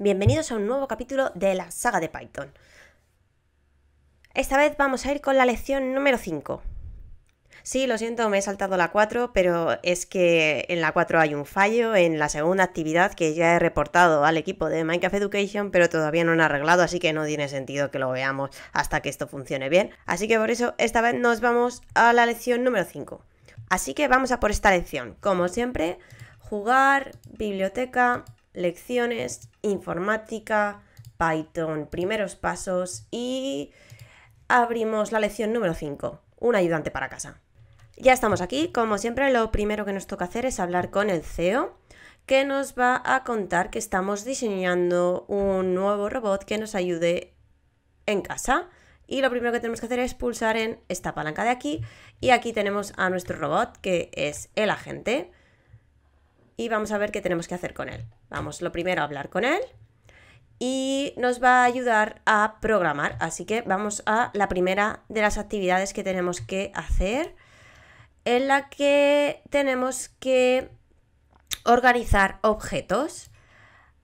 bienvenidos a un nuevo capítulo de la saga de Python. Esta vez vamos a ir con la lección número 5. Sí, lo siento, me he saltado la 4, pero es que en la 4 hay un fallo en la segunda actividad que ya he reportado al equipo de Minecraft Education, pero todavía no han arreglado, así que no tiene sentido que lo veamos hasta que esto funcione bien. Así que por eso, esta vez nos vamos a la lección número 5. Así que vamos a por esta lección. Como siempre, jugar, biblioteca, lecciones, informática, Python, primeros pasos y abrimos la lección número 5, un ayudante para casa. Ya estamos aquí, como siempre lo primero que nos toca hacer es hablar con el CEO que nos va a contar que estamos diseñando un nuevo robot que nos ayude en casa. Y lo primero que tenemos que hacer es pulsar en esta palanca de aquí y aquí tenemos a nuestro robot que es el agente y vamos a ver qué tenemos que hacer con él. Vamos, lo primero, a hablar con él y nos va a ayudar a programar. Así que vamos a la primera de las actividades que tenemos que hacer, en la que tenemos que organizar objetos.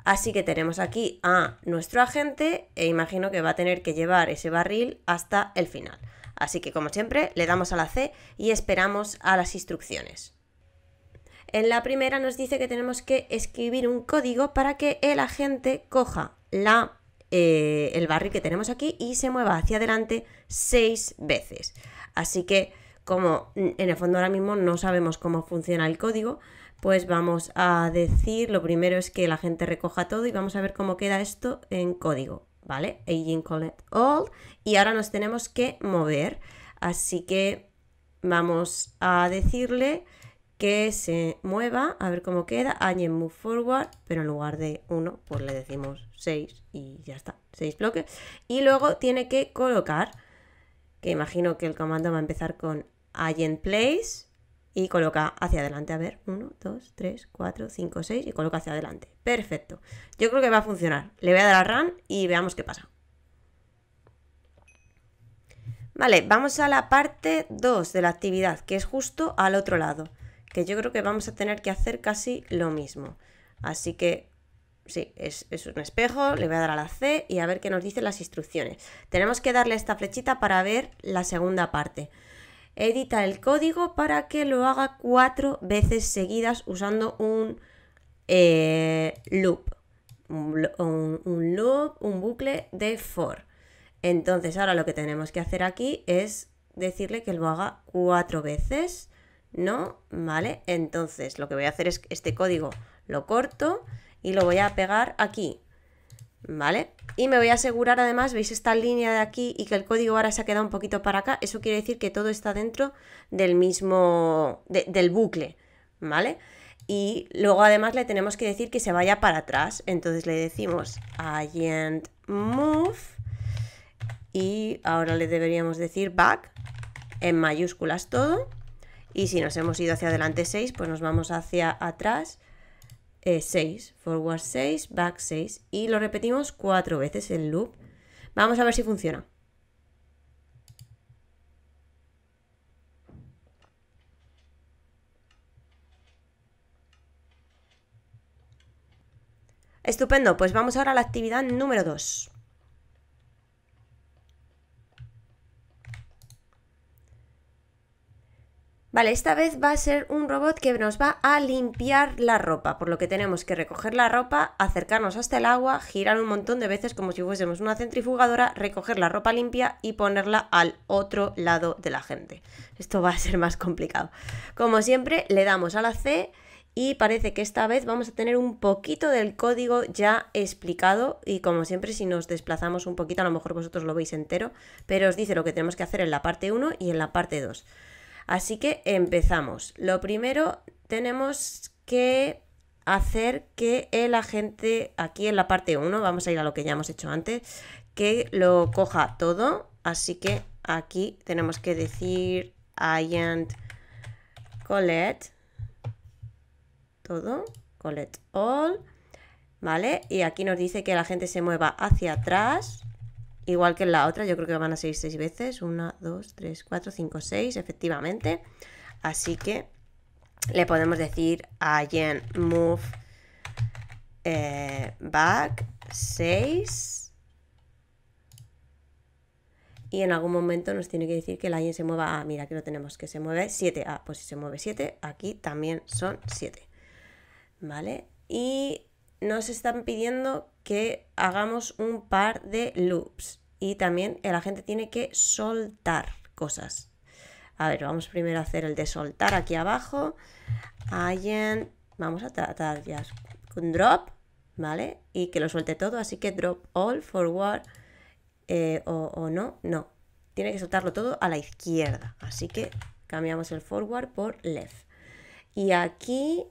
Así que tenemos aquí a nuestro agente e imagino que va a tener que llevar ese barril hasta el final. Así que como siempre le damos a la C y esperamos a las instrucciones. En la primera nos dice que tenemos que escribir un código para que el agente coja la, eh, el barril que tenemos aquí y se mueva hacia adelante seis veces. Así que como en el fondo ahora mismo no sabemos cómo funciona el código, pues vamos a decir, lo primero es que la gente recoja todo y vamos a ver cómo queda esto en código, ¿vale? Aging collect all y ahora nos tenemos que mover, así que vamos a decirle que se mueva, a ver cómo queda, alien move forward, pero en lugar de 1, pues le decimos 6 y ya está, 6 bloques. Y luego tiene que colocar, que imagino que el comando va a empezar con agent place y coloca hacia adelante, a ver, 1, 2, 3, 4, 5, 6 y coloca hacia adelante. Perfecto, yo creo que va a funcionar. Le voy a dar a run y veamos qué pasa. Vale, vamos a la parte 2 de la actividad, que es justo al otro lado que yo creo que vamos a tener que hacer casi lo mismo. Así que sí, es, un espejo, le voy a dar a la C y a ver qué nos dicen las instrucciones. Tenemos que darle esta flechita para ver la segunda parte. Edita el código para que lo haga cuatro veces seguidas usando un eh, loop, un, un, loop, un bucle de for. Entonces ahora lo que tenemos que hacer aquí es decirle que lo haga cuatro veces no, ¿vale? Entonces lo que voy a hacer es este código lo corto y lo voy a pegar aquí, ¿vale? Y me voy a asegurar además, veis esta línea de aquí y que el código ahora se ha quedado un poquito para acá, eso quiere decir que todo está dentro del mismo, del bucle, ¿vale? Y luego además le tenemos que decir que se vaya para atrás, entonces le decimos agent move y ahora le deberíamos decir back en mayúsculas todo y si nos hemos ido hacia adelante 6, pues nos vamos hacia atrás 6, eh, forward 6, back 6. Y lo repetimos cuatro veces el loop. Vamos a ver si funciona. Estupendo, pues vamos ahora a la actividad número 2. Vale, esta vez va a ser un robot que nos va a limpiar la ropa, por lo que tenemos que recoger la ropa, acercarnos hasta el agua, girar un montón de veces como si fuésemos una centrifugadora, recoger la ropa limpia y ponerla al otro lado de la gente. Esto va a ser más complicado. Como siempre, le damos a la C y parece que esta vez vamos a tener un poquito del código ya explicado y como siempre si nos desplazamos un poquito, a lo mejor vosotros lo veis entero, pero os dice lo que tenemos que hacer en la parte 1 y en la parte 2. Así que empezamos. Lo primero, tenemos que hacer que el agente, aquí en la parte 1, vamos a ir a lo que ya hemos hecho antes, que lo coja todo. Así que aquí tenemos que decir agent collect todo, collect all, ¿vale? Y aquí nos dice que la gente se mueva hacia atrás igual que en la otra, yo creo que van a ser 6 veces, 1, 2, 3, 4, 5, 6, efectivamente. Así que le podemos decir a Jen move eh, back 6 y en algún momento nos tiene que decir que la Jen se mueva a, mira que lo tenemos, que se mueve 7, ah, pues si se mueve 7, aquí también son 7, ¿vale? Y nos están pidiendo que hagamos un par de loops y también eh, la gente tiene que soltar cosas. A ver, vamos primero a hacer el de soltar aquí abajo. Allen, vamos a tratar ya con drop, ¿vale? Y que lo suelte todo, así que drop all, forward eh, o, o no, no. Tiene que soltarlo todo a la izquierda, así que cambiamos el forward por left. Y aquí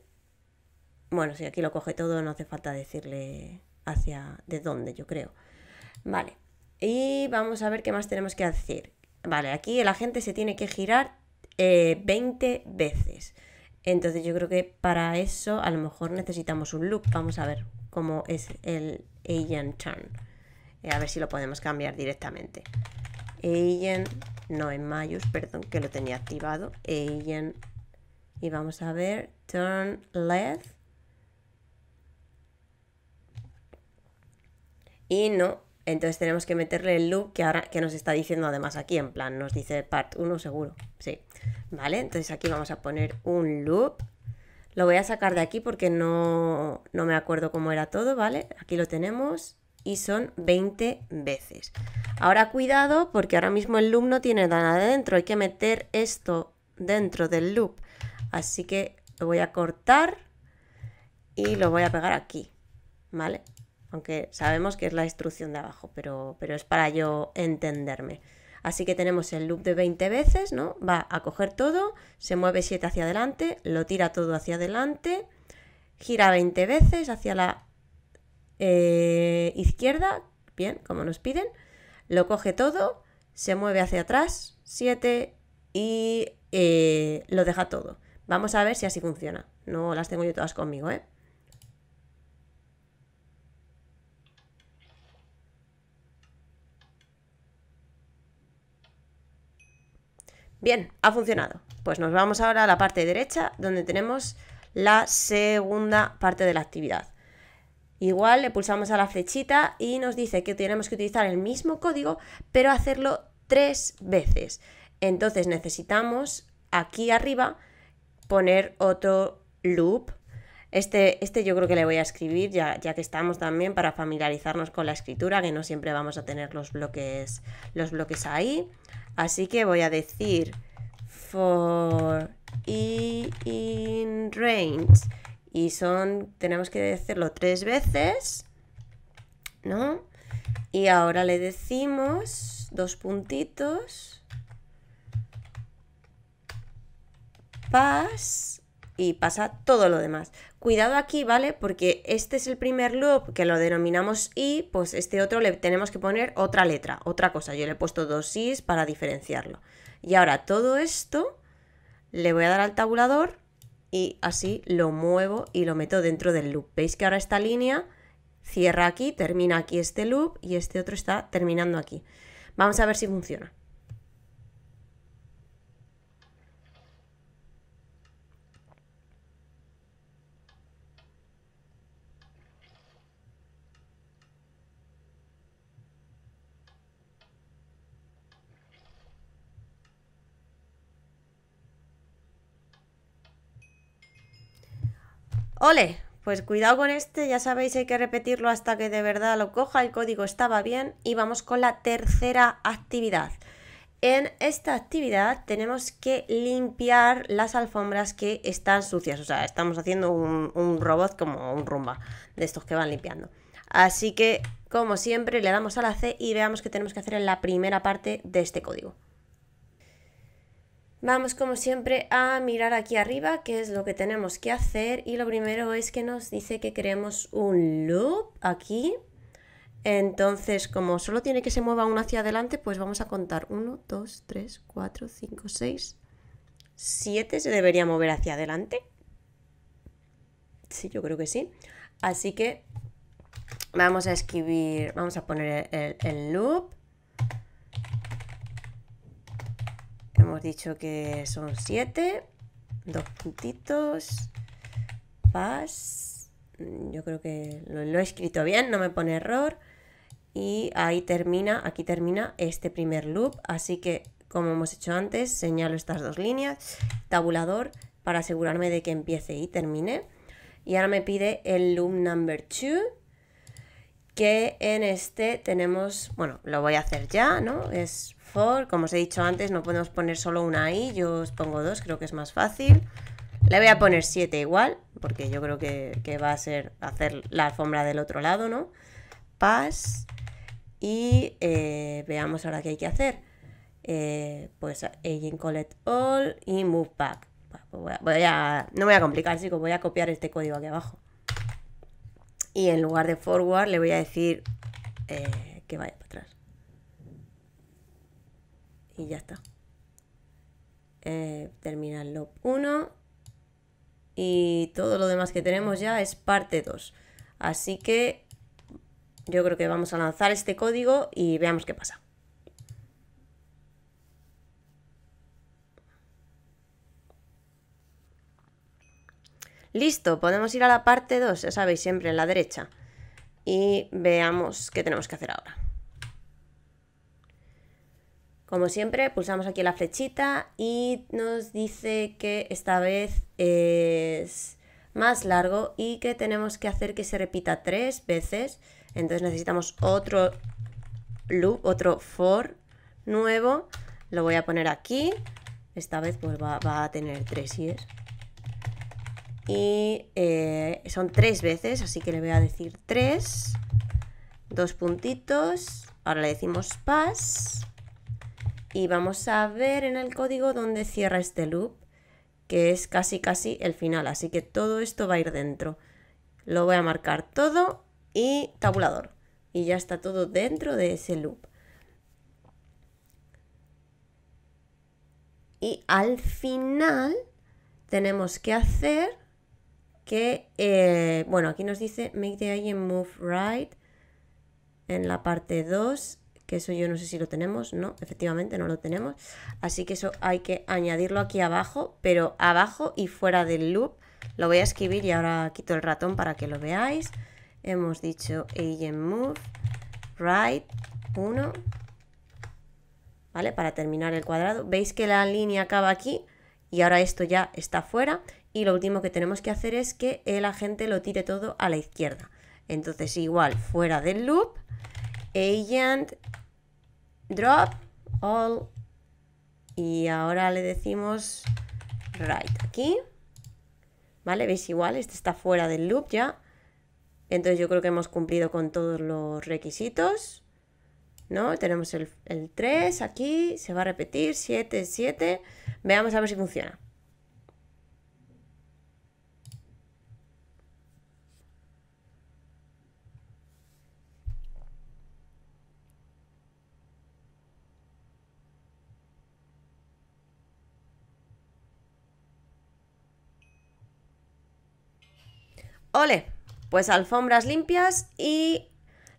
bueno, si aquí lo coge todo, no hace falta decirle hacia de dónde, yo creo. Vale, y vamos a ver qué más tenemos que hacer. Vale, aquí el agente se tiene que girar 20 eh, veces. Entonces yo creo que para eso a lo mejor necesitamos un loop. Vamos a ver cómo es el agent turn. Eh, a ver si lo podemos cambiar directamente. Agent, no en mayús perdón, que lo tenía activado. Agent, y vamos a ver, turn left. y no. Entonces tenemos que meterle el loop que ahora que nos está diciendo además aquí, en plan, nos dice part 1 seguro. Sí, ¿vale? Entonces aquí vamos a poner un loop. Lo voy a sacar de aquí porque no, me acuerdo cómo era todo, ¿vale? Aquí lo tenemos y son 20 veces. Ahora cuidado porque ahora mismo el loop no tiene nada dentro, hay que meter esto dentro del loop. Así que lo voy a cortar y lo voy a pegar aquí, ¿vale? aunque sabemos que es la instrucción de abajo, pero, pero es para yo entenderme. Así que tenemos el loop de 20 veces, ¿no? Va a coger todo, se mueve 7 hacia adelante, lo tira todo hacia adelante, gira 20 veces hacia la eh, izquierda, bien, como nos piden, lo coge todo, se mueve hacia atrás, 7 y eh, lo deja todo. Vamos a ver si así funciona. No las tengo yo todas conmigo, ¿eh? Bien, ha funcionado. Pues nos vamos ahora a la parte derecha donde tenemos la segunda parte de la actividad. Igual le pulsamos a la flechita y nos dice que tenemos que utilizar el mismo código, pero hacerlo tres veces. Entonces necesitamos aquí arriba poner otro loop. Este, este yo creo que le voy a escribir, ya, ya que estamos también para familiarizarnos con la escritura, que no siempre vamos a tener los bloques, los bloques ahí. Así que voy a decir for in range. Y son, tenemos que decirlo tres veces, ¿no? Y ahora le decimos dos puntitos, pass y pasa todo lo demás. Cuidado aquí, ¿vale? Porque este es el primer loop que lo denominamos i, pues este otro le tenemos que poner otra letra, otra cosa. Yo le he puesto dos i's para diferenciarlo. Y ahora todo esto le voy a dar al tabulador y así lo muevo y lo meto dentro del loop. ¿Veis que ahora esta línea cierra aquí, termina aquí este loop y este otro está terminando aquí? Vamos a ver si funciona. ¡Ole! Pues cuidado con este, ya sabéis, hay que repetirlo hasta que de verdad lo coja, el código estaba bien y vamos con la tercera actividad. En esta actividad tenemos que limpiar las alfombras que están sucias, o sea, estamos haciendo un, robot como un rumba de estos que van limpiando. Así que, como siempre, le damos a la C y veamos qué tenemos que hacer en la primera parte de este código. Vamos como siempre a mirar aquí arriba qué es lo que tenemos que hacer y lo primero es que nos dice que creemos un loop aquí. Entonces como solo tiene que se mueva uno hacia adelante pues vamos a contar 1, 2, 3, 4, 5, 6, 7 se debería mover hacia adelante. Sí, yo creo que sí. Así que vamos a escribir, vamos a poner el, el loop hemos dicho que son 7, dos puntitos, paz, mm, yo creo que lo, he escrito bien, no me pone error, y ahí termina, aquí termina este primer loop, así que como hemos hecho antes, señalo estas dos líneas, tabulador, para asegurarme de que empiece y termine, y ahora me pide el loop number two, que en este tenemos, bueno, lo voy a hacer ya, ¿no? Es como os he dicho antes, no podemos poner solo una ahí. Yo os pongo dos, creo que es más fácil. Le voy a poner siete igual, porque yo creo que, va a ser hacer la alfombra del otro lado, ¿no? pass Y eh, veamos ahora qué hay que hacer. Eh, pues Aging Collect All y Move Back. Pues voy a, no voy a complicar, chicos, voy a copiar este código aquí abajo. Y en lugar de forward le voy a decir eh, que vaya para atrás y ya está. Eh, termina el loop 1 y todo lo demás que tenemos ya es parte 2. Así que yo creo que vamos a lanzar este código y veamos qué pasa. Listo, podemos ir a la parte 2, ya sabéis, siempre en la derecha. Y veamos qué tenemos que hacer ahora. Como siempre, pulsamos aquí la flechita y nos dice que esta vez es más largo y que tenemos que hacer que se repita tres veces. Entonces necesitamos otro loop, otro for nuevo. Lo voy a poner aquí. Esta vez pues va, a tener tres y es, Y eh, son tres veces, así que le voy a decir tres. Dos puntitos. Ahora le decimos pass y vamos a ver en el código dónde cierra este loop, que es casi casi el final, así que todo esto va a ir dentro. Lo voy a marcar todo y tabulador. Y ya está todo dentro de ese loop. Y al final tenemos que hacer que, eh, bueno, aquí nos dice make the agent move right en la parte 2 eso yo no sé si lo tenemos, no, efectivamente no lo tenemos, así que eso hay que añadirlo aquí abajo, pero abajo y fuera del loop, lo voy a escribir y ahora quito el ratón para que lo veáis, hemos dicho agent move right 1, ¿vale? Para terminar el cuadrado, veis que la línea acaba aquí y ahora esto ya está fuera y lo último que tenemos que hacer es que el agente lo tire todo a la izquierda, entonces igual fuera del loop, agent drop all y ahora le decimos right aquí. ¿Vale? ¿Veis igual? Este está fuera del loop ya. Entonces yo creo que hemos cumplido con todos los requisitos. ¿No? Tenemos el, el 3 aquí, se va a repetir, 7, 7. Veamos a ver si funciona. Ole, pues alfombras limpias y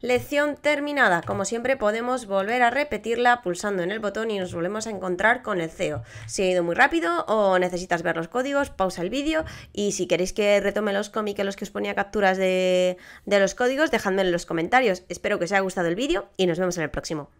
lección terminada. Como siempre podemos volver a repetirla pulsando en el botón y nos volvemos a encontrar con el CEO. Si ha ido muy rápido o necesitas ver los códigos, pausa el vídeo y si queréis que retome los cómics en los que os ponía capturas de, los códigos, dejadme en los comentarios. Espero que os haya gustado el vídeo y nos vemos en el próximo.